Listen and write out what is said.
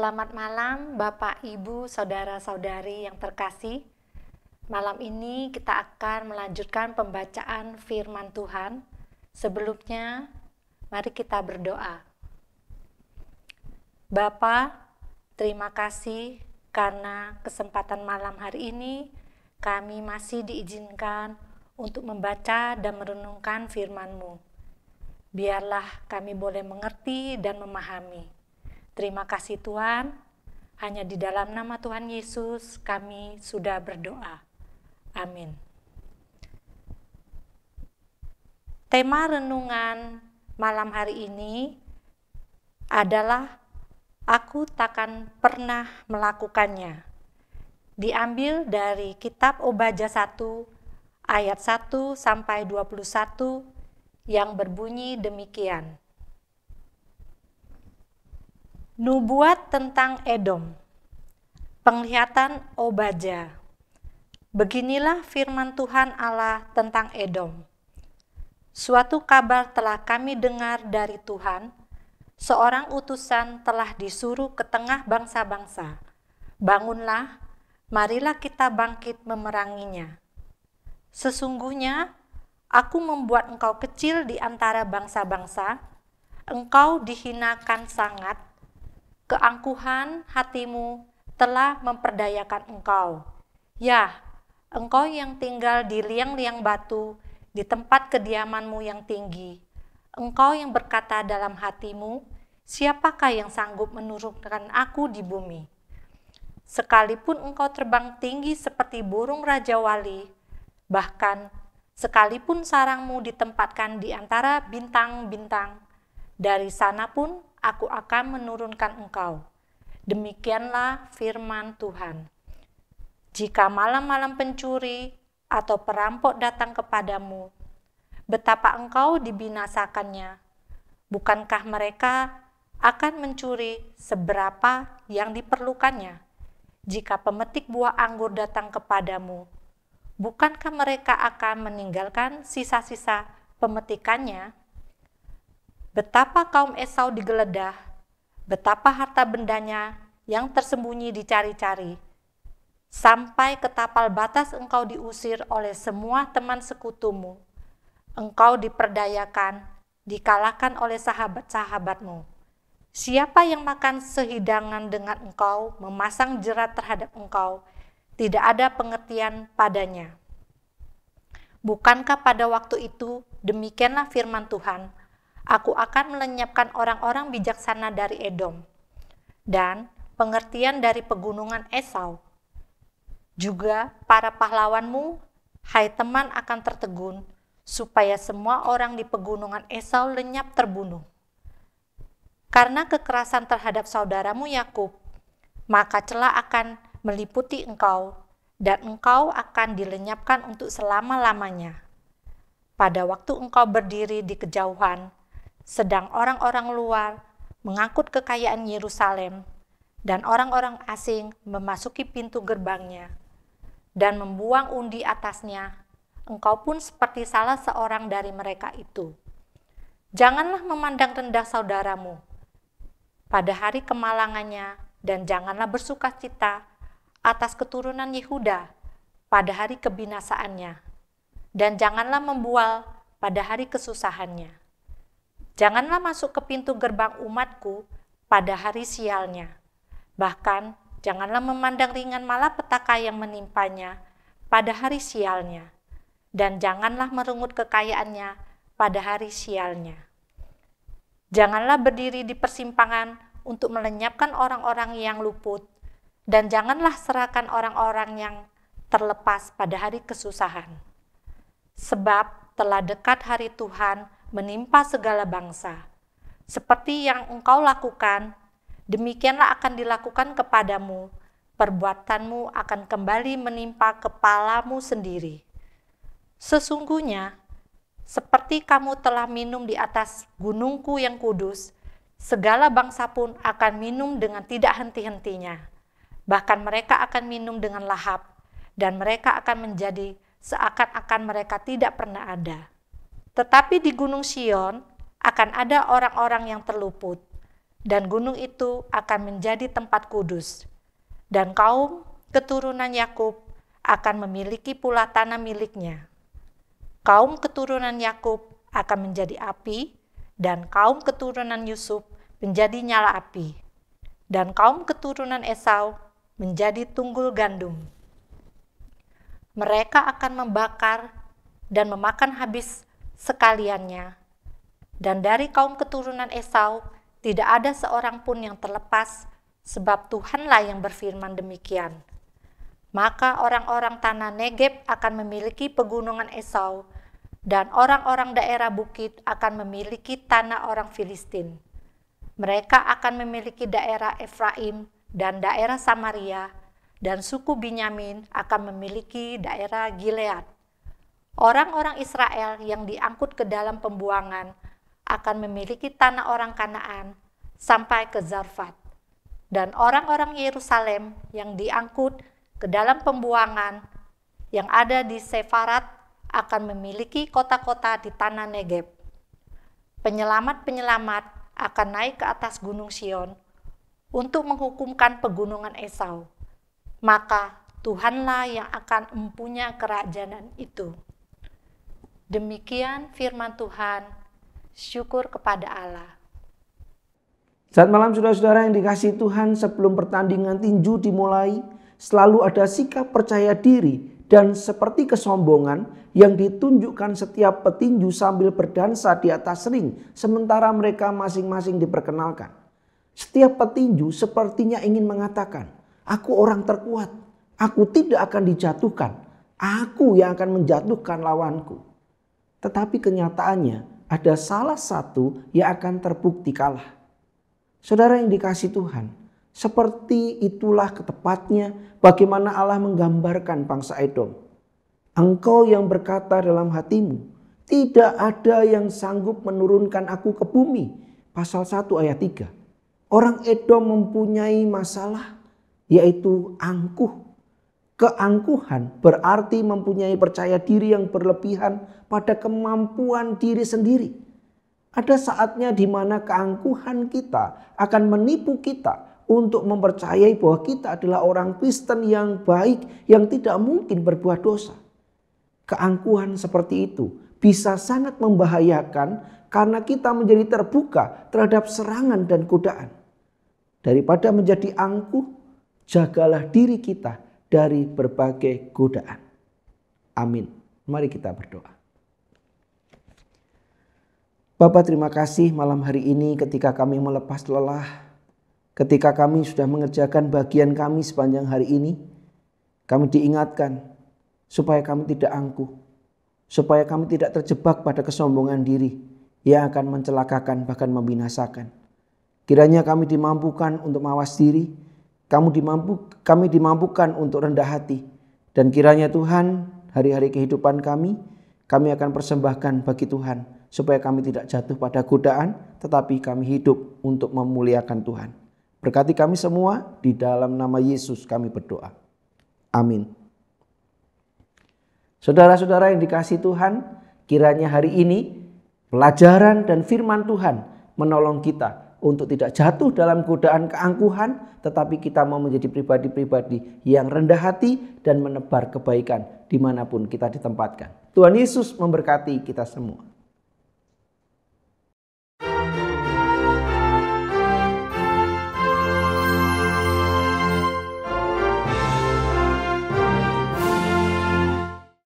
Selamat malam Bapak, Ibu, Saudara-saudari yang terkasih. Malam ini kita akan melanjutkan pembacaan firman Tuhan. Sebelumnya, mari kita berdoa. Bapa, terima kasih karena kesempatan malam hari ini kami masih diizinkan untuk membaca dan merenungkan firman-Mu. Biarlah kami boleh mengerti dan memahami. Terima kasih Tuhan, hanya di dalam nama Tuhan Yesus kami sudah berdoa. Amin. Tema renungan malam hari ini adalah Aku takkan pernah melakukannya. Diambil dari kitab Obaja 1 ayat 1 sampai 21 yang berbunyi demikian. Nubuat tentang Edom. Penglihatan Obaja. Beginilah firman Tuhan Allah tentang Edom. Suatu kabar telah kami dengar dari Tuhan, seorang utusan telah disuruh ke tengah bangsa-bangsa. Bangunlah, marilah kita bangkit memeranginya. Sesungguhnya aku membuat engkau kecil di antara bangsa-bangsa, engkau dihinakan sangat keangkuhan hatimu telah memperdayakan engkau. Ya, engkau yang tinggal di liang-liang batu, di tempat kediamanmu yang tinggi. Engkau yang berkata dalam hatimu, siapakah yang sanggup menurunkan aku di bumi? Sekalipun engkau terbang tinggi seperti burung raja wali, bahkan sekalipun sarangmu ditempatkan di antara bintang-bintang, dari sana pun aku akan menurunkan engkau. Demikianlah firman Tuhan. Jika malam-malam pencuri atau perampok datang kepadamu, betapa engkau dibinasakannya. Bukankah mereka akan mencuri seberapa yang diperlukannya? Jika pemetik buah anggur datang kepadamu, bukankah mereka akan meninggalkan sisa-sisa pemetikannya? betapa kaum Esau digeledah, betapa harta bendanya yang tersembunyi dicari-cari, sampai ke tapal batas engkau diusir oleh semua teman sekutumu. Engkau diperdayakan, dikalahkan oleh sahabat-sahabatmu. Siapa yang makan sehidangan dengan engkau, memasang jerat terhadap engkau, tidak ada pengertian padanya. Bukankah pada waktu itu demikianlah firman Tuhan, Aku akan melenyapkan orang-orang bijaksana dari Edom dan pengertian dari pegunungan Esau. Juga para pahlawanmu, hai teman akan tertegun, supaya semua orang di pegunungan Esau lenyap terbunuh. Karena kekerasan terhadap saudaramu Yakub, maka celah akan meliputi engkau, dan engkau akan dilenyapkan untuk selama-lamanya. Pada waktu engkau berdiri di kejauhan, sedang orang-orang luar mengangkut kekayaan Yerusalem, dan orang-orang asing memasuki pintu gerbangnya dan membuang undi atasnya, engkau pun seperti salah seorang dari mereka itu. Janganlah memandang rendah saudaramu pada hari kemalangannya, dan janganlah bersuka cita atas keturunan Yehuda pada hari kebinasaannya, dan janganlah membual pada hari kesusahannya. Janganlah masuk ke pintu gerbang umatku pada hari sialnya. Bahkan janganlah memandang ringan malapetaka yang menimpanya pada hari sialnya. Dan janganlah merungut kekayaannya pada hari sialnya. Janganlah berdiri di persimpangan untuk melenyapkan orang-orang yang luput, dan janganlah serahkan orang-orang yang terlepas pada hari kesusahan. Sebab telah dekat hari Tuhan, menimpa segala bangsa. Seperti yang engkau lakukan, demikianlah akan dilakukan kepadamu. Perbuatanmu akan kembali menimpa kepalamu sendiri. Sesungguhnya, seperti kamu telah minum di atas gunungku yang kudus, segala bangsa pun akan minum dengan tidak henti-hentinya. Bahkan mereka akan minum dengan lahap, dan mereka akan menjadi seakan-akan mereka tidak pernah ada. Tetapi di Gunung Sion akan ada orang-orang yang terluput, dan gunung itu akan menjadi tempat kudus. Dan kaum keturunan Yakub akan memiliki pula tanah miliknya. Kaum keturunan Yakub akan menjadi api, dan kaum keturunan Yusuf menjadi nyala api, dan kaum keturunan Esau menjadi tunggul gandum. Mereka akan membakar dan memakan habis sekaliannya. Dan dari kaum keturunan Esau tidak ada seorang pun yang terlepas, sebab Tuhanlah yang berfirman demikian. Maka orang-orang tanah Negeb akan memiliki pegunungan Esau, dan orang-orang daerah bukit akan memiliki tanah orang Filistin. Mereka akan memiliki daerah Efraim dan daerah Samaria, dan suku Binyamin akan memiliki daerah Gilead. Orang-orang Israel yang diangkut ke dalam pembuangan akan memiliki tanah orang Kanaan sampai ke Zarfat. Dan orang-orang Yerusalem yang diangkut ke dalam pembuangan yang ada di Sefarat akan memiliki kota-kota di tanah Negeb. Penyelamat-penyelamat akan naik ke atas gunung Sion untuk menghukumkan pegunungan Esau. Maka Tuhanlah yang akan mempunyai kerajaan itu. Demikian firman Tuhan, syukur kepada Allah. Saat malam saudara-saudara yang dikasih Tuhan sebelum pertandingan tinju dimulai, selalu ada sikap percaya diri dan seperti kesombongan yang ditunjukkan setiap petinju sambil berdansa di atas ring sementara mereka masing-masing diperkenalkan. Setiap petinju sepertinya ingin mengatakan, aku orang terkuat, aku tidak akan dijatuhkan, aku yang akan menjatuhkan lawanku. Tetapi kenyataannya ada salah satu yang akan terbukti kalah. Saudara yang dikasih Tuhan, seperti itulah ketepatnya bagaimana Allah menggambarkan bangsa Edom. Engkau yang berkata dalam hatimu, tidak ada yang sanggup menurunkan aku ke bumi. Pasal 1 ayat 3. Orang Edom mempunyai masalah yaitu angkuh Keangkuhan berarti mempunyai percaya diri yang berlebihan pada kemampuan diri sendiri. Ada saatnya di mana keangkuhan kita akan menipu kita untuk mempercayai bahwa kita adalah orang Kristen yang baik yang tidak mungkin berbuat dosa. Keangkuhan seperti itu bisa sangat membahayakan karena kita menjadi terbuka terhadap serangan dan godaan. Daripada menjadi angkuh, jagalah diri kita dari berbagai godaan. Amin. Mari kita berdoa. Bapak terima kasih malam hari ini ketika kami melepas lelah, ketika kami sudah mengerjakan bagian kami sepanjang hari ini, kami diingatkan supaya kami tidak angkuh, supaya kami tidak terjebak pada kesombongan diri yang akan mencelakakan bahkan membinasakan. Kiranya kami dimampukan untuk mawas diri, kamu dimampu, kami dimampukan untuk rendah hati. Dan kiranya Tuhan, hari-hari kehidupan kami, kami akan persembahkan bagi Tuhan supaya kami tidak jatuh pada godaan, tetapi kami hidup untuk memuliakan Tuhan. Berkati kami semua di dalam nama Yesus kami berdoa. Amin. Saudara-saudara yang dikasih Tuhan, kiranya hari ini pelajaran dan firman Tuhan menolong kita untuk tidak jatuh dalam godaan keangkuhan, tetapi kita mau menjadi pribadi-pribadi yang rendah hati dan menebar kebaikan dimanapun kita ditempatkan. Tuhan Yesus memberkati kita semua.